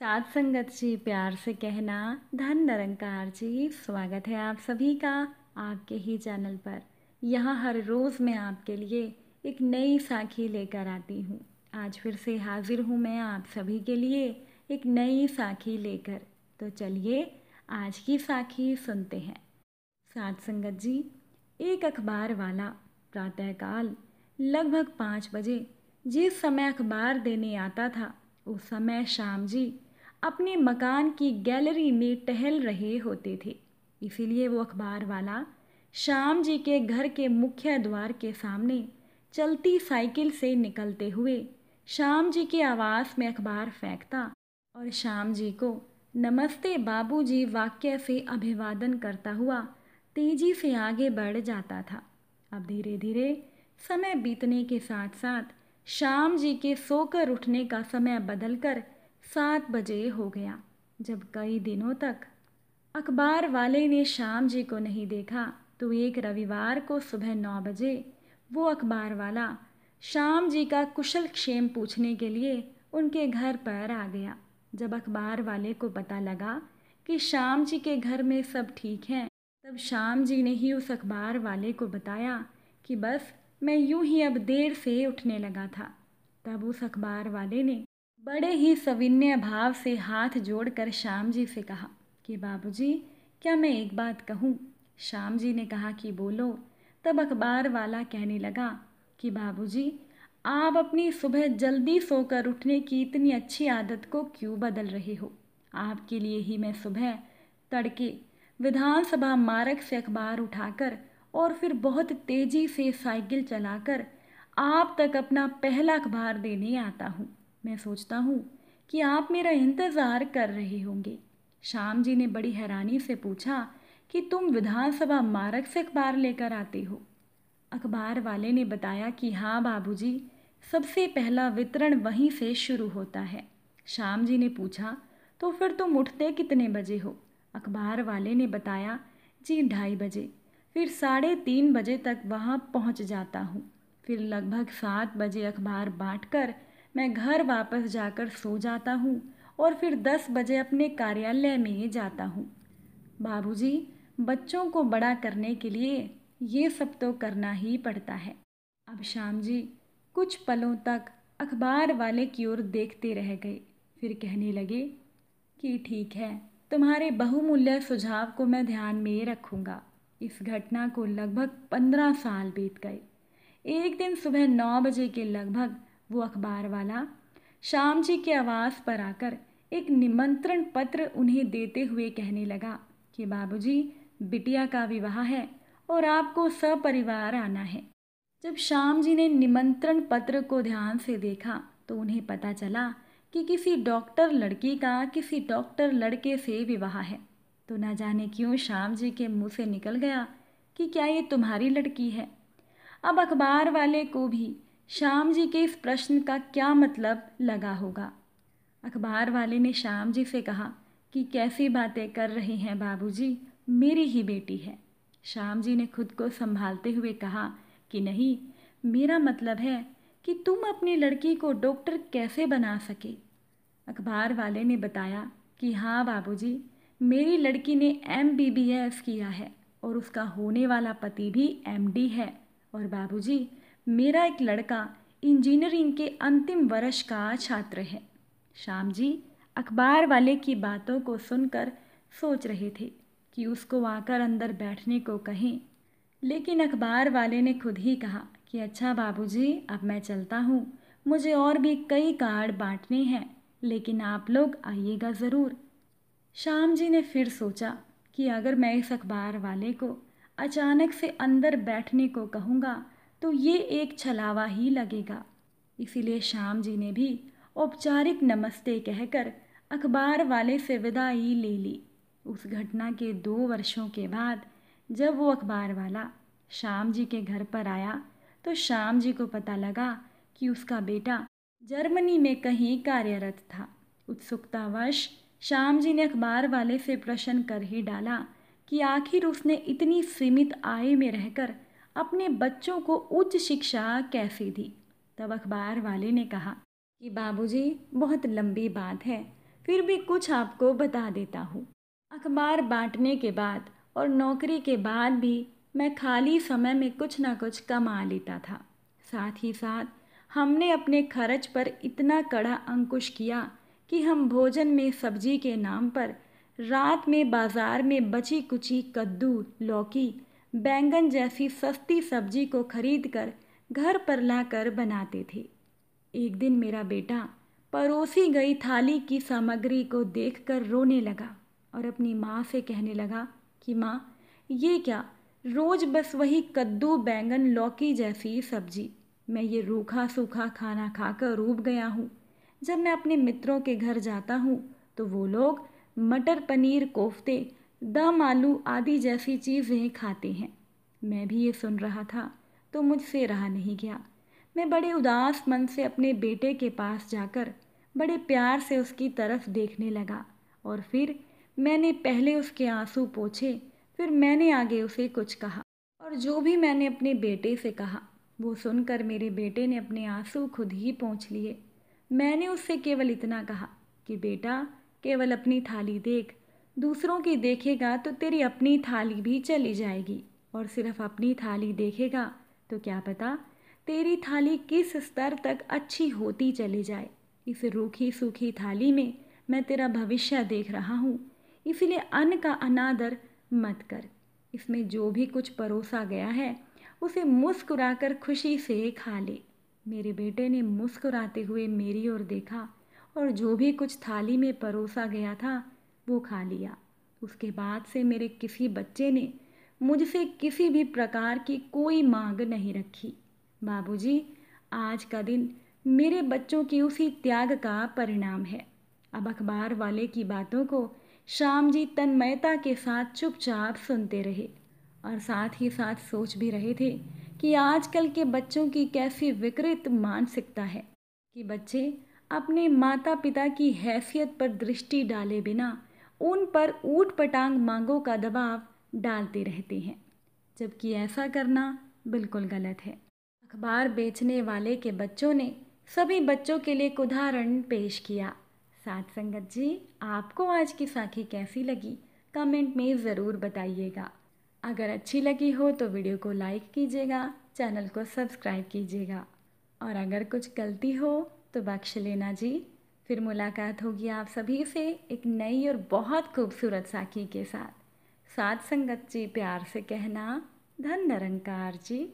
सात संगत जी प्यार से कहना धन निरंकार जी स्वागत है आप सभी का आपके ही चैनल पर यहाँ हर रोज़ मैं आपके लिए एक नई साखी लेकर आती हूँ आज फिर से हाजिर हूँ मैं आप सभी के लिए एक नई साखी लेकर तो चलिए आज की साखी सुनते हैं सात संगत जी एक अखबार वाला प्रातःकाल लगभग पाँच बजे जिस समय अखबार देने आता था उस समय शाम जी अपने मकान की गैलरी में टहल रहे होते थे इसीलिए वो अखबार वाला श्याम जी के घर के मुख्य द्वार के सामने चलती साइकिल से निकलते हुए श्याम जी के आवाज़ में अखबार फेंकता और श्याम जी को नमस्ते बाबू जी वाक्य से अभिवादन करता हुआ तेजी से आगे बढ़ जाता था अब धीरे धीरे समय बीतने के साथ साथ श्याम जी के सोकर उठने का समय बदलकर सात बजे हो गया जब कई दिनों तक अखबार वाले ने श्याम जी को नहीं देखा तो एक रविवार को सुबह नौ बजे वो अखबार वाला श्याम जी का कुशल क्षेम पूछने के लिए उनके घर पर आ गया जब अखबार वाले को पता लगा कि श्याम जी के घर में सब ठीक हैं तब श्याम जी ने ही उस अखबार वाले को बताया कि बस मैं यूं ही अब देर से उठने लगा था तब उस अखबार वाले ने बड़े ही सविनय भाव से हाथ जोड़कर श्याम जी से कहा कि बाबूजी क्या मैं एक बात कहूँ श्याम जी ने कहा कि बोलो तब अखबार वाला कहने लगा कि बाबूजी आप अपनी सुबह जल्दी सोकर उठने की इतनी अच्छी आदत को क्यों बदल रहे हो आपके लिए ही मैं सुबह तड़के विधानसभा मार्ग से अखबार उठाकर और फिर बहुत तेज़ी से साइकिल चलाकर आप तक अपना पहला अखबार देने आता हूँ मैं सोचता हूँ कि आप मेरा इंतज़ार कर रहे होंगे श्याम जी ने बड़ी हैरानी से पूछा कि तुम विधानसभा मार्ग से अखबार लेकर आते हो अखबार वाले ने बताया कि हाँ बाबूजी सबसे पहला वितरण वहीं से शुरू होता है श्याम जी ने पूछा तो फिर तुम उठते कितने बजे हो अखबार वाले ने बताया जी ढाई बजे फिर साढ़े तीन बजे तक वहाँ पहुँच जाता हूँ फिर लगभग सात बजे अखबार बाँट कर मैं घर वापस जाकर सो जाता हूँ और फिर दस बजे अपने कार्यालय में जाता हूँ बाबूजी बच्चों को बड़ा करने के लिए ये सब तो करना ही पड़ता है अब शाम जी कुछ पलों तक अखबार वाले की ओर देखते रह गए फिर कहने लगे कि ठीक है तुम्हारे बहुमूल्य सुझाव को मैं ध्यान में रखूँगा इस घटना को लगभग पंद्रह साल बीत गए एक दिन सुबह नौ बजे के लगभग वो अखबार वाला श्याम जी के आवास पर आकर एक निमंत्रण पत्र उन्हें देते हुए कहने लगा कि बाबूजी बिटिया का विवाह है और आपको सपरिवार आना है जब श्याम जी ने निमंत्रण पत्र को ध्यान से देखा तो उन्हें पता चला कि किसी डॉक्टर लड़की का किसी डॉक्टर लड़के से विवाह है तो ना जाने क्यों श्याम जी के मुंह से निकल गया कि क्या ये तुम्हारी लड़की है अब अखबार वाले को भी श्याम जी के इस प्रश्न का क्या मतलब लगा होगा अखबार वाले ने श्याम जी से कहा कि कैसी बातें कर रहे हैं बाबूजी मेरी ही बेटी है श्याम जी ने खुद को संभालते हुए कहा कि नहीं मेरा मतलब है कि तुम अपनी लड़की को डॉक्टर कैसे बना सके अखबार वाले ने बताया कि हाँ बाबूजी मेरी लड़की ने एम बी बी एस किया है और उसका होने वाला पति भी एम डी है और बाबूजी मेरा एक लड़का इंजीनियरिंग के अंतिम वर्ष का छात्र है श्याम जी अखबार वाले की बातों को सुनकर सोच रहे थे कि उसको आकर अंदर बैठने को कहें लेकिन अखबार वाले ने खुद ही कहा कि अच्छा बाबूजी अब मैं चलता हूँ मुझे और भी कई कार्ड बांटने हैं लेकिन आप लोग आइएगा ज़रूर श्याम जी ने फिर सोचा कि अगर मैं इस अखबार वाले को अचानक से अंदर बैठने को कहूँगा तो ये एक छलावा ही लगेगा इसीलिए श्याम जी ने भी औपचारिक नमस्ते कहकर अखबार वाले से विदाई ले ली उस घटना के दो वर्षों के बाद जब वो अखबार वाला श्याम जी के घर पर आया तो श्याम जी को पता लगा कि उसका बेटा जर्मनी में कहीं कार्यरत था उत्सुकतावश श्याम जी ने अखबार वाले से प्रश्न कर ही डाला कि आखिर उसने इतनी सीमित आय में रहकर अपने बच्चों को उच्च शिक्षा कैसे दी तब अखबार वाले ने कहा कि बाबूजी बहुत लंबी बात है फिर भी कुछ आपको बता देता हूँ अखबार बांटने के बाद और नौकरी के बाद भी मैं खाली समय में कुछ ना कुछ कमा लेता था साथ ही साथ हमने अपने खर्च पर इतना कड़ा अंकुश किया कि हम भोजन में सब्जी के नाम पर रात में बाज़ार में बची कुची कद्दू लौकी बैंगन जैसी सस्ती सब्जी को खरीद कर घर पर लाकर बनाते थे एक दिन मेरा बेटा परोसी गई थाली की सामग्री को देखकर रोने लगा और अपनी माँ से कहने लगा कि माँ ये क्या रोज़ बस वही कद्दू बैंगन लौकी जैसी सब्जी मैं ये रूखा सूखा खाना खाकर रूब गया हूँ जब मैं अपने मित्रों के घर जाता हूँ तो वो लोग मटर पनीर कोफ्ते दम आलू आदि जैसी चीज़ें खाते हैं मैं भी ये सुन रहा था तो मुझसे रहा नहीं गया मैं बड़े उदास मन से अपने बेटे के पास जाकर बड़े प्यार से उसकी तरफ देखने लगा और फिर मैंने पहले उसके आंसू पोछे फिर मैंने आगे उसे कुछ कहा और जो भी मैंने अपने बेटे से कहा वो सुनकर मेरे बेटे ने अपने आंसू खुद ही पहुँच लिए मैंने उससे केवल इतना कहा कि बेटा केवल अपनी थाली देख दूसरों की देखेगा तो तेरी अपनी थाली भी चली जाएगी और सिर्फ अपनी थाली देखेगा तो क्या पता तेरी थाली किस स्तर तक अच्छी होती चली जाए इस रूखी सूखी थाली में मैं तेरा भविष्य देख रहा हूँ इसलिए अन्न का अनादर मत कर इसमें जो भी कुछ परोसा गया है उसे मुस्कुराकर खुशी से खा ले मेरे बेटे ने मुस्कुराते हुए मेरी ओर देखा और जो भी कुछ थाली में परोसा गया था वो खा लिया उसके बाद से मेरे किसी बच्चे ने मुझसे किसी भी प्रकार की कोई मांग नहीं रखी बाबूजी, आज का दिन मेरे बच्चों की उसी त्याग का परिणाम है अब अखबार वाले की बातों को श्याम जी तन्मयता के साथ चुपचाप सुनते रहे और साथ ही साथ सोच भी रहे थे कि आजकल के बच्चों की कैसी विकृत मानसिकता है कि बच्चे अपने माता पिता की हैसियत पर दृष्टि डाले बिना उन पर ऊट पटांग मांगों का दबाव डालते रहते हैं जबकि ऐसा करना बिल्कुल गलत है अखबार बेचने वाले के बच्चों ने सभी बच्चों के लिए एक उदाहरण पेश किया साथ संगत जी आपको आज की साखी कैसी लगी कमेंट में ज़रूर बताइएगा अगर अच्छी लगी हो तो वीडियो को लाइक कीजिएगा चैनल को सब्सक्राइब कीजिएगा और अगर कुछ गलती हो तो बख्श लेना जी फिर मुलाकात होगी आप सभी से एक नई और बहुत खूबसूरत साखी के साथ सात संगत जी प्यार से कहना धन निरंकार जी